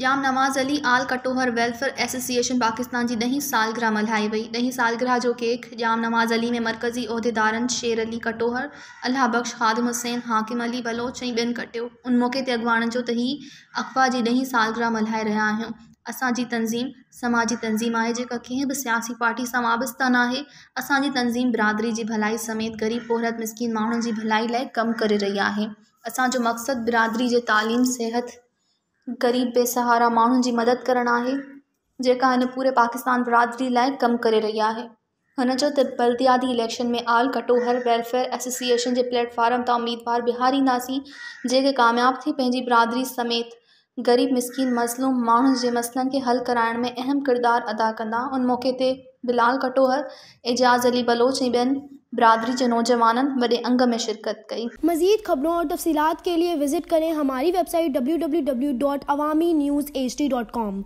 जाम Nawaz Ali all Katohar welfare association Pakistan की दही सालगिरह मल्हाई वही दही सालगिरह जो केक जाम नवाज़ अली में मरकजी अहदेदारन शेर अली कटोहर अल्लाह बख्श हादम हुसैन हाकिम अली बलोच ऐं ॿियनि उन मौक़े ते अगवाण जो त ही की दही ॾहीं सालगिरह मल्हाए रहा हूँ असांजी तंज़ीम समाजी तंज़ीम है जेका कें भी सियासी पार्टी से वाबस्ता ना आहे तंज़ीम बिरादरी की भलाई समेत ग़रीब पोहरत मिसकिन माँ की भलाई लाइ कम कर रही है असो मकसद बिरादरी के तालीम सेहत ग़रीब बेसहारा माण्हुनि जी मदद करणु आहे जेका हिन पूरे पाकिस्तान बिरादरी लाइ कमु करे रही आहे हुन चयो त बल्याती इलेक्शन में आल कटोहर वेलफेयर एसोसिएशन जे प्लेटफॉर्म तां उमेदवार बिहारींदासीं जेके कामयाबु थी पंहिंजी बिरादरी समेत ग़रीब मिसकिन मज़लूम माण्हुनि के मसलन के हल कराण में अहम किरदार अदा कदा उन मौक़े ते बिलाल कटोहर एजाज़ अली बलोच ऐं बरादरी के नौजवान बड़े अंग में शिरकत कई मजीद खबरों और तफसीत के लिए विजिट करें हमारी website W W W dot Awami news H D dot com